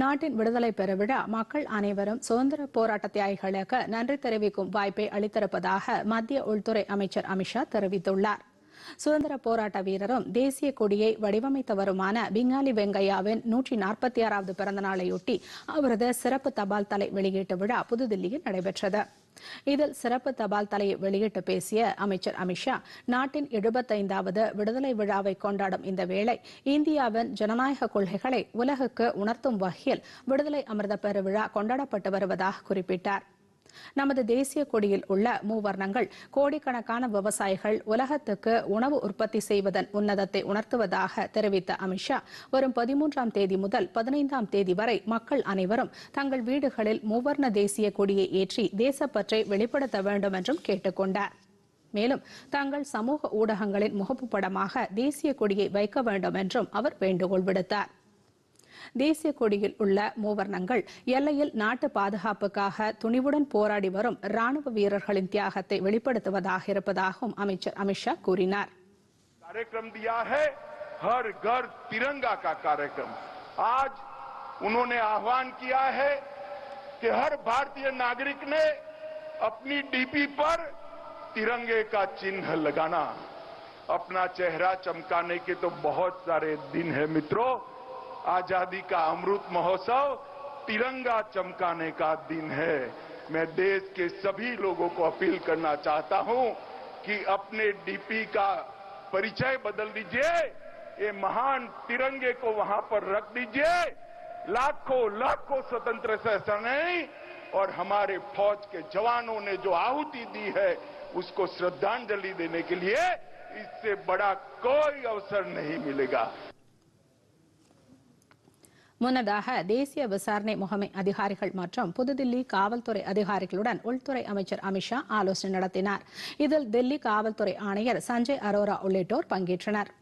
நாட்டின் விடுதலை பெருவிழா மக்கள் அனைவரும் சுதந்திர போராட்ட தியாகிகளுக்கு நன்றி தெரிவிக்கும் வாய்ப்பை அளித்திருப்பதாக மத்திய உள்துறை அமைச்சர் அமித்ஷா தெரிவித்துள்ளார் சுதந்திர போராட்ட வீரரும் தேசிய கொடியை வடிவமைத்தவருமான பிங்காலி வெங்கையாவின் நூற்றி நாற்பத்தி ஆறாவது பிறந்தநாளையொட்டி அவரது சிறப்பு தபால் தலை வெளியீட்டு விழா புதுதில்லியில் நடைபெற்றது இதில் சிறப்பு தபால் தலையை வெளியிட்டு பேசிய அமைச்சர் அமித்ஷா நாட்டின் எழுபத்தைந்தாவது விடுதலை விழாவை கொண்டாடும் இந்த வேளை இந்தியாவின் ஜனநாயக கொள்கைகளை உலகுக்கு உணர்த்தும் வகையில் விடுதலை அமிர்த பெருவிழா கொண்டாடப்பட்டு வருவதாக குறிப்பிட்டாா் நமது தேசிய கொடியில் உள்ள மூவர்ணங்கள் கோடிக்கணக்கான விவசாயிகள் உலகத்துக்கு உணவு உற்பத்தி செய்வதன் உன்னதத்தை உணர்த்துவதாக தெரிவித்த அமித்ஷா வரும் பதிமூன்றாம் தேதி முதல் பதினைந்தாம் தேதி வரை மக்கள் அனைவரும் தங்கள் வீடுகளில் மூவர்ண தேசிய கொடியை ஏற்றி தேசப்பற்றை வெளிப்படுத்த வேண்டும் என்றும் கேட்டுக்கொண்டார் மேலும் தாங்கள் சமூக ஊடகங்களின் முகப்பு படமாக தேசிய கொடியை வைக்க வேண்டும் என்றும் அவர் வேண்டுகோள் விடுத்தார் தேசிய கொடியில் உள்ள மூவர்ணங்கள் எல்லையில் நாட்டு பாதுகாப்புக்காக துணிவுடன் போராடி வரும் ராணுவ வீரர்களின் தியாகத்தை வெளிப்படுத்துவதாக இருப்பதாகவும் அமைச்சர் அமித்ஷா கூறினார் हर घर तिरंगा का कार्यक्रम आज उन्होंने आह्वान किया है कि हर भारतीय नागरिक ने अपनी डीपी पर तिरंगे का चिन्ह लगाना अपना चेहरा चमकाने के तो बहुत सारे दिन है मित्रों आजादी का अमृत महोत्सव तिरंगा चमकाने का दिन है मैं देश के सभी लोगों को अपील करना चाहता हूं कि अपने डीपी का परिचय बदल दीजिए ये महान तिरंगे को वहां पर रख दीजिए लाखों लाखों स्वतंत्र है और हमारे फौज के जवानों ने जो आहुति दी है उसको श्रद्धांजलि देने के लिए इससे बड़ा कोई अवसर नहीं मिलेगा முன்னதாக தேசிய விசாரணை முகமை அதிகாரிகள் மற்றும் புதுதில்லி காவல்துறை அதிகாரிகளுடன் உள்துறை அமைச்சர் அமித்ஷா ஆலோசனை நடத்தினார் இதில் தில்லி காவல்துறை ஆணையர் சஞ்சய் அரோரா உள்ளிட்டோர் பங்கேற்றனா்